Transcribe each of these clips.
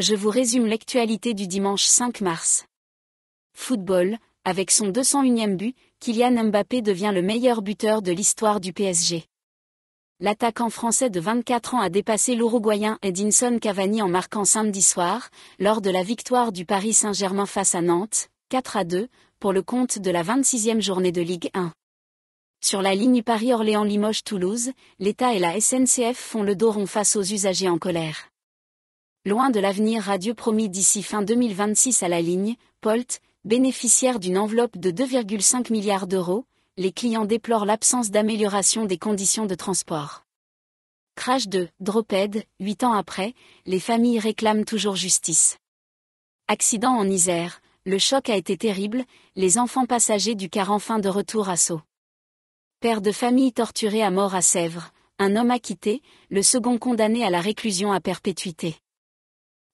je vous résume l'actualité du dimanche 5 mars. Football, avec son 201e but, Kylian Mbappé devient le meilleur buteur de l'histoire du PSG. L'attaquant français de 24 ans a dépassé l'Uruguayen Edinson Cavani en marquant samedi soir, lors de la victoire du Paris Saint-Germain face à Nantes, 4 à 2, pour le compte de la 26e journée de Ligue 1. Sur la ligne Paris-Orléans-Limoges-Toulouse, l'État et la SNCF font le dos rond face aux usagers en colère loin de l'avenir radio promis d'ici fin 2026 à la ligne, Polt, bénéficiaire d'une enveloppe de 2,5 milliards d'euros, les clients déplorent l'absence d'amélioration des conditions de transport. Crash de Droped, 8 ans après, les familles réclament toujours justice. Accident en Isère, le choc a été terrible, les enfants passagers du car enfin de retour à Sceaux. Père de famille torturé à mort à Sèvres, un homme acquitté, le second condamné à la réclusion à perpétuité.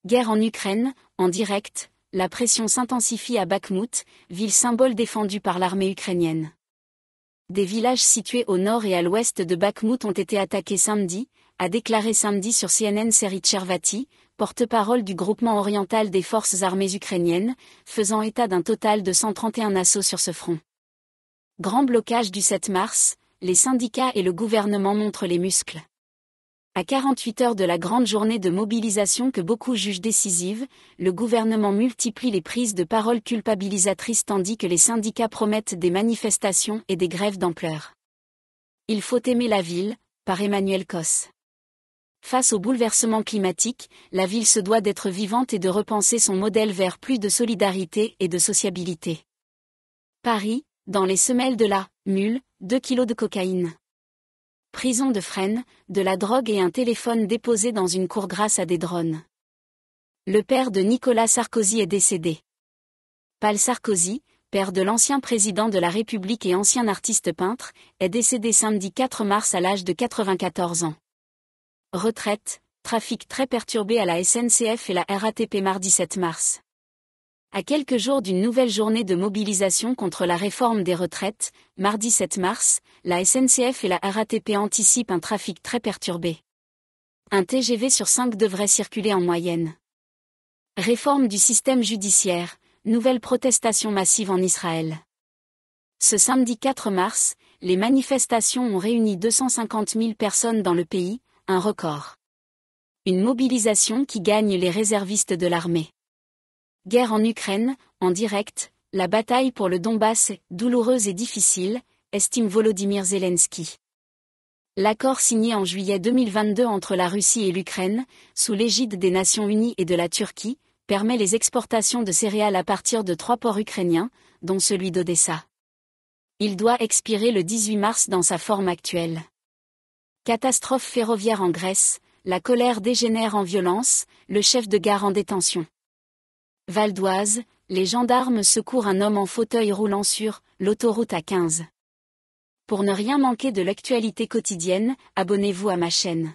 Guerre en Ukraine, en direct, la pression s'intensifie à Bakhmout, ville symbole défendue par l'armée ukrainienne. Des villages situés au nord et à l'ouest de Bakhmout ont été attaqués samedi, a déclaré samedi sur CNN série Tchervati, porte-parole du groupement oriental des forces armées ukrainiennes, faisant état d'un total de 131 assauts sur ce front. Grand blocage du 7 mars, les syndicats et le gouvernement montrent les muscles. À 48 heures de la grande journée de mobilisation que beaucoup jugent décisive, le gouvernement multiplie les prises de parole culpabilisatrices tandis que les syndicats promettent des manifestations et des grèves d'ampleur. Il faut aimer la ville, par Emmanuel Cosse. Face au bouleversement climatique, la ville se doit d'être vivante et de repenser son modèle vers plus de solidarité et de sociabilité. Paris, dans les semelles de la mule, 2 kilos de cocaïne prison de Fresnes, de la drogue et un téléphone déposé dans une cour grâce à des drones. Le père de Nicolas Sarkozy est décédé. Paul Sarkozy, père de l'ancien président de la République et ancien artiste peintre, est décédé samedi 4 mars à l'âge de 94 ans. Retraite, trafic très perturbé à la SNCF et la RATP mardi 7 mars. À quelques jours d'une nouvelle journée de mobilisation contre la réforme des retraites, mardi 7 mars, la SNCF et la RATP anticipent un trafic très perturbé. Un TGV sur cinq devrait circuler en moyenne. Réforme du système judiciaire, nouvelle protestation massive en Israël. Ce samedi 4 mars, les manifestations ont réuni 250 000 personnes dans le pays, un record. Une mobilisation qui gagne les réservistes de l'armée. Guerre en Ukraine, en direct, la bataille pour le Donbass douloureuse et difficile, estime Volodymyr Zelensky. L'accord signé en juillet 2022 entre la Russie et l'Ukraine, sous l'égide des Nations Unies et de la Turquie, permet les exportations de céréales à partir de trois ports ukrainiens, dont celui d'Odessa. Il doit expirer le 18 mars dans sa forme actuelle. Catastrophe ferroviaire en Grèce, la colère dégénère en violence, le chef de gare en détention. Val d'Oise, les gendarmes secourent un homme en fauteuil roulant sur l'autoroute à 15 Pour ne rien manquer de l'actualité quotidienne, abonnez-vous à ma chaîne.